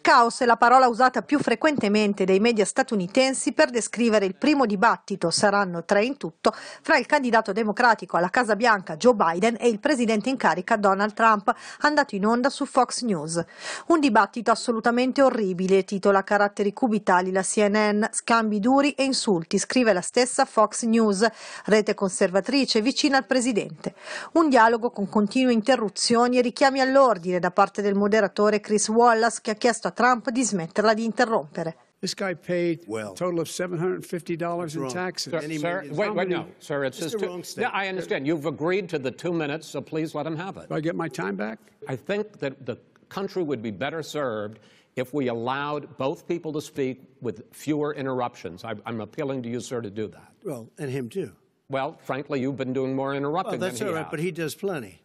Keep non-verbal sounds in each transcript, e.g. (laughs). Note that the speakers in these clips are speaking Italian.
Caos è la parola usata più frequentemente dai media statunitensi per descrivere il primo dibattito, saranno tre in tutto, fra il candidato democratico alla Casa Bianca Joe Biden e il presidente in carica Donald Trump, andato in onda su Fox News. Un dibattito assolutamente orribile, titola caratteri cubitali la CNN, scambi duri e insulti, scrive la stessa Fox News, rete conservatrice vicina al presidente. Un dialogo con continue interruzioni e richiami all'ordine da parte del moderatore Chris Wallace che ha chiesto chiesto a Trump di smetterla di interrompere. This guy paid well, a total of $750 in taxes. Sir, sir wait, wait, no, sir, it's, it's his two, I understand. You've agreed to the two minutes, so please let him have it. Do I get my time back? I think that the country would be better served if we allowed both people to speak with fewer interruptions. I, am appealing to you, sir, to do that. Well, and him too. Well, frankly, you've been doing more interrupting well, that's all right, has. but he does plenty.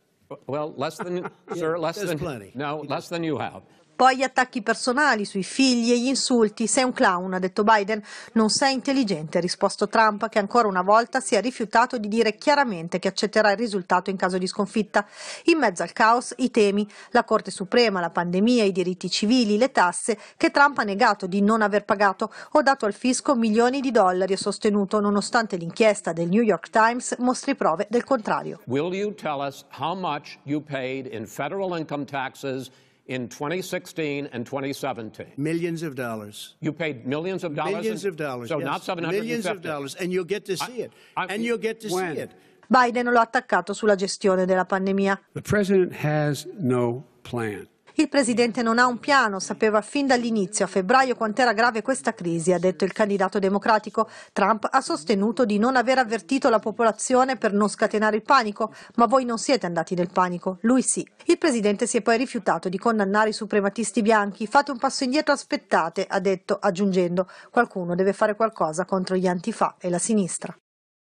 Well, less than, (laughs) sir, less than. plenty. No, he less does. than you have. Poi gli attacchi personali sui figli e gli insulti. Sei un clown, ha detto Biden. Non sei intelligente, ha risposto Trump, che ancora una volta si è rifiutato di dire chiaramente che accetterà il risultato in caso di sconfitta. In mezzo al caos, i temi, la Corte Suprema, la pandemia, i diritti civili, le tasse, che Trump ha negato di non aver pagato o dato al fisco milioni di dollari e sostenuto, nonostante l'inchiesta del New York Times mostri prove del contrario. Will you tell us how much you paid in federal income taxes? in 2016 and 2017. Millions of dollars. You paid millions of dollars. Millions in, of dollars. So yes. not 750. Millions of dollars, and you'll get to see I, it. I, and you'll get to when? see it. Biden lo ha attaccato sulla gestione della pandemia. The president has no plan. Il presidente non ha un piano, sapeva fin dall'inizio a febbraio quant'era grave questa crisi, ha detto il candidato democratico. Trump ha sostenuto di non aver avvertito la popolazione per non scatenare il panico, ma voi non siete andati nel panico, lui sì. Il presidente si è poi rifiutato di condannare i suprematisti bianchi. Fate un passo indietro, aspettate, ha detto, aggiungendo qualcuno deve fare qualcosa contro gli antifa e la sinistra.